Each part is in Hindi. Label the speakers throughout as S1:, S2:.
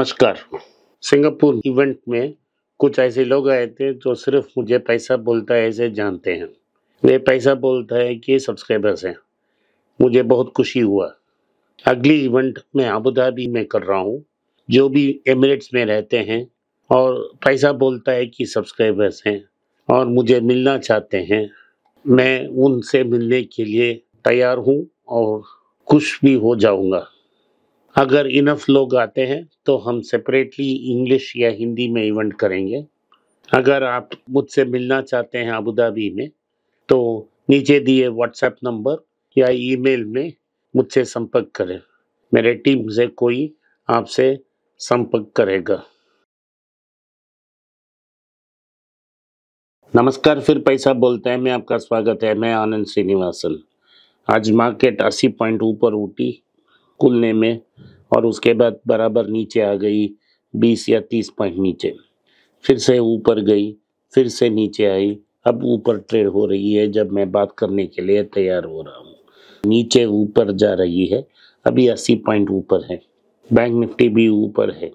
S1: नमस्कार सिंगापुर इवेंट में कुछ ऐसे लोग आए थे जो सिर्फ मुझे पैसा बोलता है ऐसे जानते हैं वे पैसा बोलता है कि सब्सक्राइबर्स हैं मुझे बहुत खुशी हुआ अगली इवेंट मैं अबू धाबी में कर रहा हूँ जो भी एमिरेट्स में रहते हैं और पैसा बोलता है कि सब्सक्राइबर्स हैं और मुझे मिलना चाहते हैं मैं उनसे मिलने के लिए तैयार हूँ और खुश भी हो जाऊँगा अगर इनफ लोग आते हैं तो हम सेपरेटली इंग्लिश या हिंदी में इवेंट करेंगे अगर आप मुझसे मिलना चाहते हैं अबू धाबी में तो नीचे दिए व्हाट्सएप नंबर या ईमेल में मुझसे संपर्क करें मेरे टीम से कोई आपसे संपर्क करेगा नमस्कार फिर पैसा बोलते हैं मैं आपका स्वागत है मैं आनंद श्रीनिवासन आज मार्केट अस्सी पॉइंट ऊपर उठी कुलने में और उसके बाद बराबर नीचे आ गई बीस या तीस पॉइंट नीचे फिर से ऊपर गई फिर से नीचे आई अब ऊपर ट्रेड हो रही है जब मैं बात करने के लिए तैयार हो रहा हूँ नीचे ऊपर जा रही है अभी अस्सी पॉइंट ऊपर है बैंक निफ्टी भी ऊपर है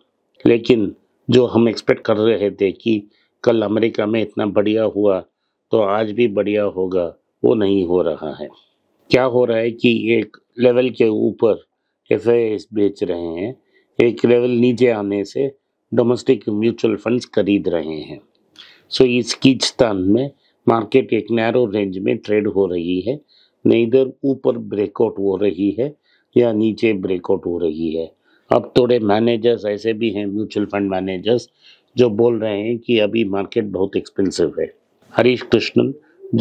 S1: लेकिन जो हम एक्सपेक्ट कर रहे थे कि कल अमेरिका में इतना बढ़िया हुआ तो आज भी बढ़िया होगा वो नहीं हो रहा है क्या हो रहा है कि एक लेवल के ऊपर एफ बेच रहे हैं एक लेवल नीचे आने से डोमेस्टिक म्यूचुअल फंड्स खरीद रहे हैं सो so, इस खींचतान में मार्केट एक नैरो रेंज में ट्रेड हो रही है न इधर ऊपर ब्रेकआउट हो रही है या नीचे ब्रेकआउट हो रही है अब थोड़े मैनेजर्स ऐसे भी हैं म्यूचुअल फंड मैनेजर्स जो बोल रहे हैं कि अभी मार्केट बहुत एक्सपेंसिव है हरीश कृष्णन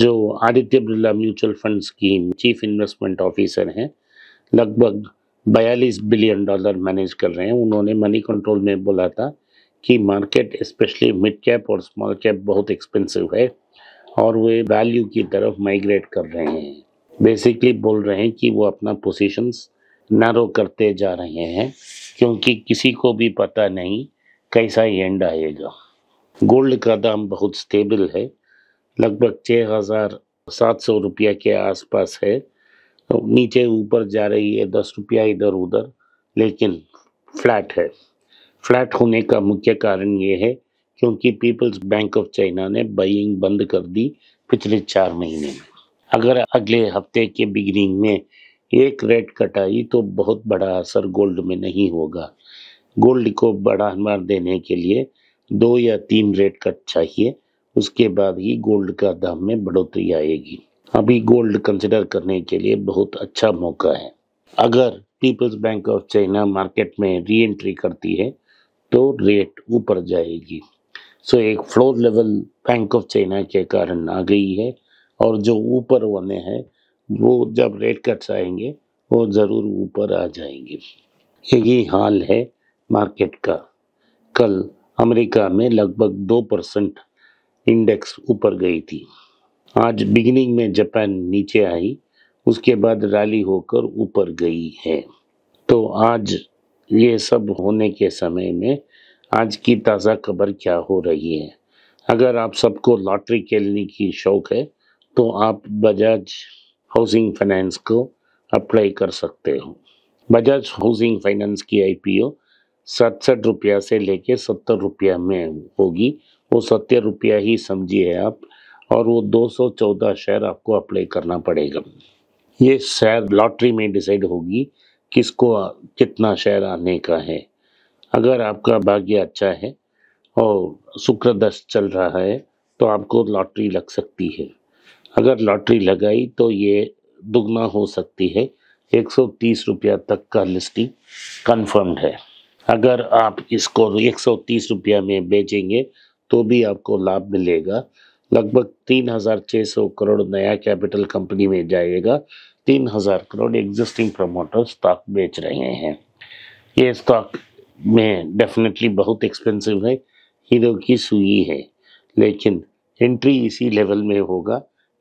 S1: जो आदित्य बिरला म्यूचुअल फंड्स की चीफ इन्वेस्टमेंट ऑफिसर हैं लगभग बयालीस बिलियन डॉलर मैनेज कर रहे हैं उन्होंने मनी कंट्रोल में बोला था कि मार्केट स्पेशली मिड कैप और स्मॉल कैप बहुत एक्सपेंसिव है और वे वैल्यू की तरफ माइग्रेट कर रहे हैं बेसिकली बोल रहे हैं कि वो अपना पोजीशंस नैरो करते जा रहे हैं क्योंकि किसी को भी पता नहीं कैसा एंड आएगा गोल्ड का दाम बहुत स्टेबल है लगभग छः हज़ार सात सौ रुपया के आसपास है तो नीचे ऊपर जा रही है दस रुपया इधर उधर लेकिन फ्लैट है फ्लैट होने का मुख्य कारण ये है क्योंकि पीपल्स बैंक ऑफ चाइना ने बइंग बंद कर दी पिछले चार महीने में अगर अगले हफ्ते के बिगिनिंग में एक रेट कटाई तो बहुत बड़ा असर गोल्ड में नहीं होगा गोल्ड को बढ़ावा देने के लिए दो या तीन रेट कट चाहिए उसके बाद ही गोल्ड का दाम में बढ़ोतरी आएगी अभी गोल्ड कंसिडर करने के लिए बहुत अच्छा मौका है अगर People's Bank of China market में री एंट्री करती है तो रेट ऊपर जाएगी सो एक floor level bank of China के कारण आ गई है और जो ऊपर वाले हैं वो जब रेट कट्स आएंगे वो ज़रूर ऊपर आ जाएंगे यही हाल है मार्केट का कल अमेरिका में लगभग दो परसेंट इंडेक्स ऊपर गई थी आज बिगिनिंग में जापान नीचे आई उसके बाद रैली होकर ऊपर गई है तो आज ये सब होने के समय में आज की ताज़ा खबर क्या हो रही है अगर आप सबको लॉटरी खेलने की शौक है तो आप बजाज हाउसिंग फाइनेंस को अप्लाई कर सकते हो बजाज हाउसिंग फाइनेंस की आईपीओ सड़सठ रुपया से लेके सत्तर रुपया में होगी वो सत्तर रुपया ही समझिए आप और वो 214 शेयर आपको अप्लाई करना पड़ेगा ये शेयर लॉटरी में डिसाइड होगी किसको कितना शेयर आने का है अगर आपका भाग्य अच्छा है और शुक्र दश चल रहा है तो आपको लॉटरी लग सकती है अगर लॉटरी लगाई तो ये दुगना हो सकती है एक रुपया तक का लिस्टिंग कन्फर्म है अगर आप इसको एक रुपया में बेचेंगे तो भी आपको लाभ मिलेगा लगभग तीन हज़ार छः सौ करोड़ नया कैपिटल कंपनी में जाएगा तीन हज़ार करोड़ एग्जिस्टिंग प्रमोटर स्टॉक बेच रहे हैं ये स्टॉक में डेफिनेटली बहुत एक्सपेंसिव है हीरो की सुई है लेकिन एंट्री इसी लेवल में होगा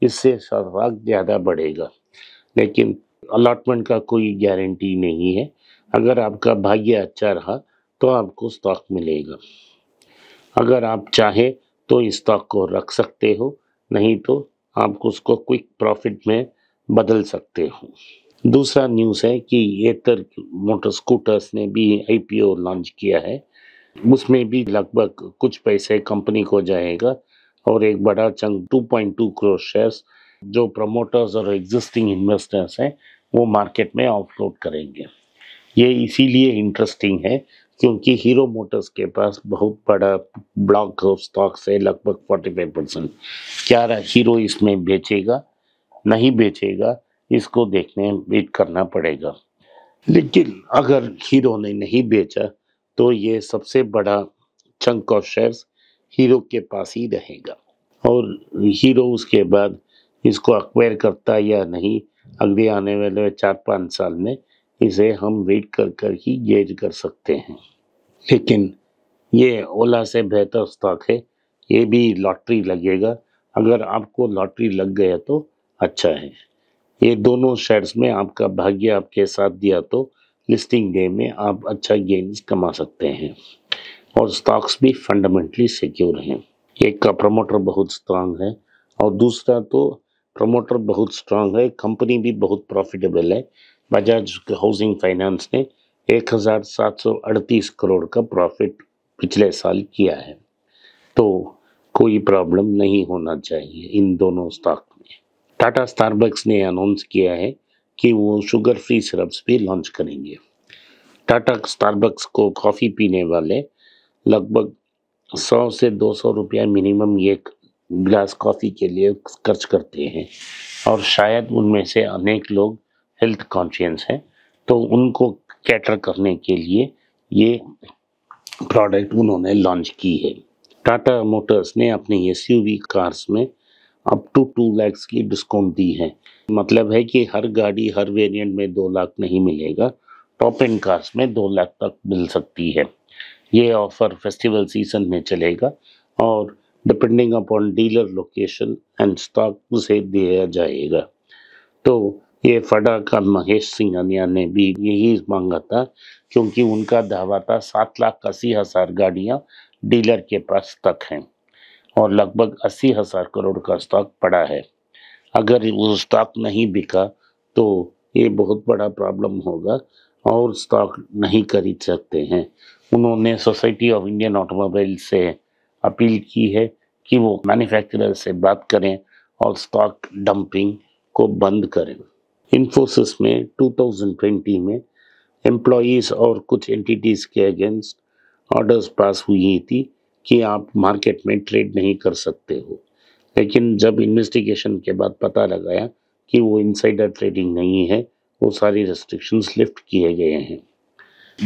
S1: इससे सौभाग ज़्यादा बढ़ेगा लेकिन अलॉटमेंट का कोई गारंटी नहीं है अगर आपका भाग्य अच्छा रहा तो आपको स्टॉक मिलेगा अगर आप चाहें तो स्टॉक को रख सकते हो नहीं तो आप उसको क्विक प्रॉफिट में बदल सकते हो दूसरा न्यूज़ है कि एतर मोटर स्कूटर्स ने भी आईपीओ लॉन्च किया है उसमें भी लगभग कुछ पैसे कंपनी को जाएगा और एक बड़ा चंक 2.2 करोड़ शेयर्स जो प्रमोटर्स और एग्जिस्टिंग इन्वेस्टर्स हैं वो मार्केट में ऑफलोड करेंगे ये इसीलिए इंटरेस्टिंग है क्योंकि हीरो मोटर्स के पास बहुत बड़ा ब्लॉक ऑफ स्टॉक्स है लगभग फोर्टी फाइव परसेंट क्या रहा हीरो इसमें बेचेगा नहीं बेचेगा इसको देखने वेट करना पड़ेगा लेकिन अगर हीरो ने नहीं बेचा तो ये सबसे बड़ा चंक ऑफ शेयर्स हीरो के पास ही रहेगा और हीरो उसके बाद इसको अक्वायर करता या नहीं अगले आने वाले चार पाँच साल में इसे हम वेट कर कर ही गेज कर सकते हैं लेकिन ये ओला से बेहतर स्टॉक है ये भी लॉटरी लगेगा अगर आपको लॉटरी लग गया तो अच्छा है ये दोनों शेयर्स में आपका भाग्य आपके साथ दिया तो लिस्टिंग डे में आप अच्छा गेंस कमा सकते हैं और स्टॉक्स भी फंडामेंटली सिक्योर हैं एक का प्रमोटर बहुत स्ट्रांग है और दूसरा तो प्रमोटर बहुत स्ट्रांग है कंपनी भी बहुत प्रॉफिटेबल है बजाज हाउसिंग फाइनेंस ने एक हज़ार सात सौ अड़तीस करोड़ का प्रॉफिट पिछले साल किया है तो कोई प्रॉब्लम नहीं होना चाहिए इन दोनों स्टॉक में टाटा स्टारबक्स ने अनाउंस किया है कि वो शुगर फ्री सिरप्स भी लॉन्च करेंगे टाटा स्टारबक्स को कॉफ़ी पीने वाले लगभग सौ से दो सौ रुपया मिनिमम एक ग्लास कॉफ़ी के लिए खर्च करते हैं और शायद उनमें से अनेक लोग हेल्थ कॉन्शियस हैं तो उनको कैटर करने के लिए ये प्रोडक्ट उन्होंने लॉन्च की है टाटा मोटर्स ने अपने एस कार्स में अप टू टू लैक्स की डिस्काउंट दी है मतलब है कि हर गाड़ी हर वेरिएंट में दो लाख नहीं मिलेगा टॉप एंड कार्स में दो लाख तक मिल सकती है ये ऑफर फेस्टिवल सीजन में चलेगा और depending upon dealer location and stock उसे दिया जाएगा तो ये का महेश सिंघानिया ने भी यही मांगा था क्योंकि उनका दावा था सात लाख अस्सी हज़ार गाड़ियाँ डीलर के पास तक हैं और लगभग अस्सी हज़ार करोड़ का स्टॉक पड़ा है अगर वो स्टॉक नहीं बिका तो ये बहुत बड़ा प्रॉब्लम होगा और स्टॉक नहीं खरीद सकते हैं उन्होंने सोसाइटी ऑफ इंडियन ऑटोमोबाइल से अपील की है कि वो मैन्युफैक्चरर से बात करें और स्टॉक डंपिंग को बंद करें इन्फोसिस में 2020 में एम्प्लॉज और कुछ एंटिटीज़ के अगेंस्ट ऑर्डर्स पास हुई थी कि आप मार्केट में ट्रेड नहीं कर सकते हो लेकिन जब इन्वेस्टिगेशन के बाद पता लगाया कि वो इनसाइडर ट्रेडिंग नहीं है वो सारी रेस्ट्रिक्शंस लिफ्ट किए गए हैं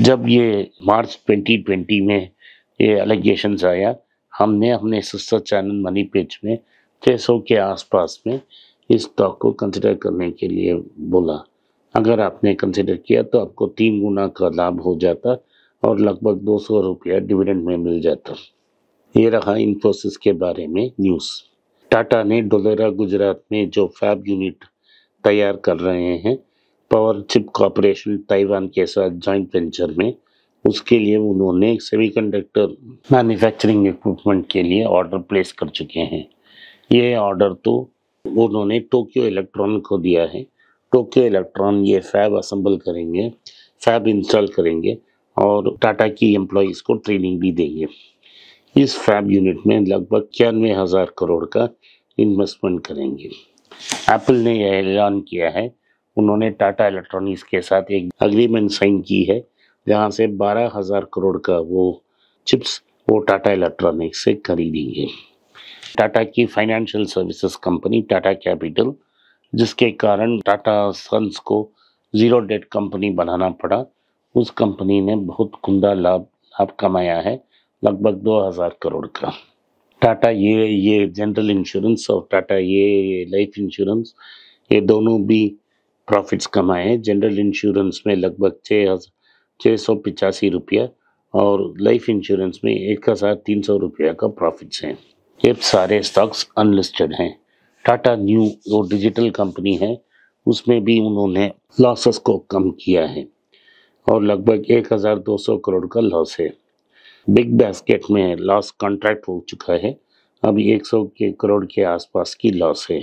S1: जब ये मार्च 2020 में ये एलिगेशंस आया हमने अपने सिस्टर चैनल मनी पेज में छः सौ के आसपास में इस स्टॉक को कंसिडर करने के लिए बोला अगर आपने कंसिडर किया तो आपको तीन गुना का लाभ हो जाता और लगभग दो सौ रुपया डिविडेंड में मिल जाता ये रहा इन्फोसिस के बारे में न्यूज़ टाटा ने डोलेरा गुजरात में जो फैब यूनिट तैयार कर रहे हैं पावर चिप कॉरपोरेशन ताइवान के साथ जॉइंट वेंचर में उसके लिए उन्होंने सेमीकंडक्टर मैन्युफैक्चरिंग इक्विपमेंट के लिए ऑर्डर प्लेस कर चुके हैं ये ऑर्डर तो वो उन्होंने टोक्यो इलेक्ट्रॉन को दिया है टोक्यो इलेक्ट्रॉन ये फैब असम्बल करेंगे फैब इंस्टॉल करेंगे और टाटा की एम्प्लॉज को ट्रेनिंग भी देंगे इस फैब यूनिट में लगभग इक्यानवे हज़ार करोड़ का इन्वेस्टमेंट करेंगे एप्पल ने यह ऐलान किया है उन्होंने टाटा इलेक्ट्रॉनिक्स के साथ एक अग्रीमेंट साइन की है जहाँ से बारह हज़ार करोड़ का वो चिप्स वो टाटा इलेक्ट्रॉनिक्स से खरीदेंगे टाटा की financial services company Tata Capital जिसके कारण टाटा सन्स को ज़ीरो डेट कंपनी बनाना पड़ा उस कंपनी ने बहुत कुंदा लाभ लाभ कमाया है लगभग 2000 करोड़ का टाटा ये ये जनरल इंश्योरेंस और टाटा ये लाइफ इंश्योरेंस ये दोनों भी प्रॉफिट्स कमाए हैं जनरल इंश्योरेंस में लगभग छः छः सौ पिचासी रुपया और लाइफ इंश्योरेंस में एक हज़ार तीन सौ रुपया का प्रॉफिट्स हैं ये सारे स्टॉक्स अनलिस्टेड हैं टाटा न्यू जो डिजिटल कंपनी है उसमें भी उन्होंने लॉसेस को कम किया है और लगभग 1,200 करोड़ का लॉस है बिग बास्केट में लॉस कॉन्ट्रैक्ट हो चुका है अब 100 के करोड़ के आसपास की लॉस है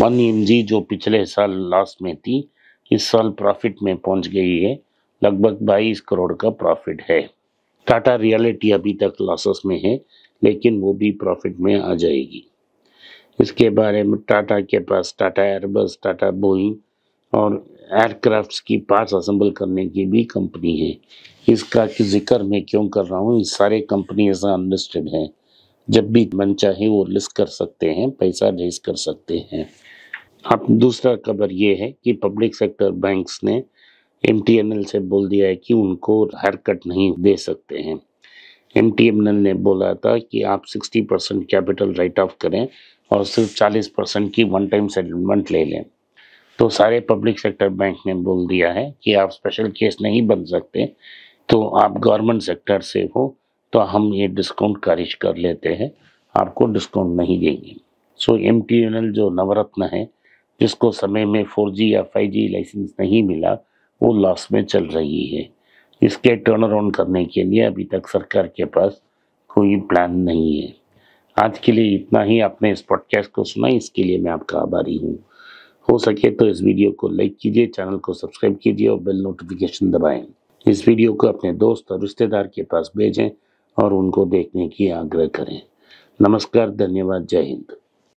S1: वन एम जो पिछले साल लॉस में थी इस साल प्रॉफिट में पहुंच गई है लगभग 22 करोड़ का प्रॉफिट है टाटा रियलिटी अभी तक लॉसेस में है लेकिन वो भी प्रॉफिट में आ जाएगी इसके बारे में टाटा के पास टाटा एयरबस टाटा बोइंग और एयरक्राफ्ट्स की पार्ट्स असम्बल करने की भी कंपनी है इसका कि जिक्र मैं क्यों कर रहा हूँ सारे कंपनी ऐसा अनलिस्टेड हैं जब भी मन चाहे वो लिस्ट कर सकते हैं पैसा रेज कर सकते हैं अब दूसरा खबर ये है कि पब्लिक सेक्टर बैंक्स ने एम से बोल दिया है कि उनको हेयर कट नहीं दे सकते हैं एम टी एम एल ने बोला था कि आप 60 परसेंट कैपिटल राइट ऑफ करें और सिर्फ 40 परसेंट की वन टाइम सेटलमेंट ले लें तो सारे पब्लिक सेक्टर बैंक ने बोल दिया है कि आप स्पेशल केस नहीं बन सकते तो आप गवर्नमेंट सेक्टर से हो तो हम ये डिस्काउंट खारिज कर लेते हैं आपको डिस्काउंट नहीं देंगे so M T N L जो नवरत्न है जिसको समय में फोर जी या फाइव जी लाइसेंस नहीं मिला वो लॉस में चल रही है इसके टर्न अराउंड करने के लिए अभी तक सरकार के पास कोई प्लान नहीं है आज के लिए इतना ही आपने इस पॉडकास्ट को सुना इसके लिए मैं आपका आभारी हूँ हो सके तो इस वीडियो को लाइक कीजिए चैनल को सब्सक्राइब कीजिए और बेल नोटिफिकेशन दबाएं इस वीडियो को अपने दोस्त और रिश्तेदार के पास भेजें और उनको देखने की आग्रह करें नमस्कार धन्यवाद जय हिंद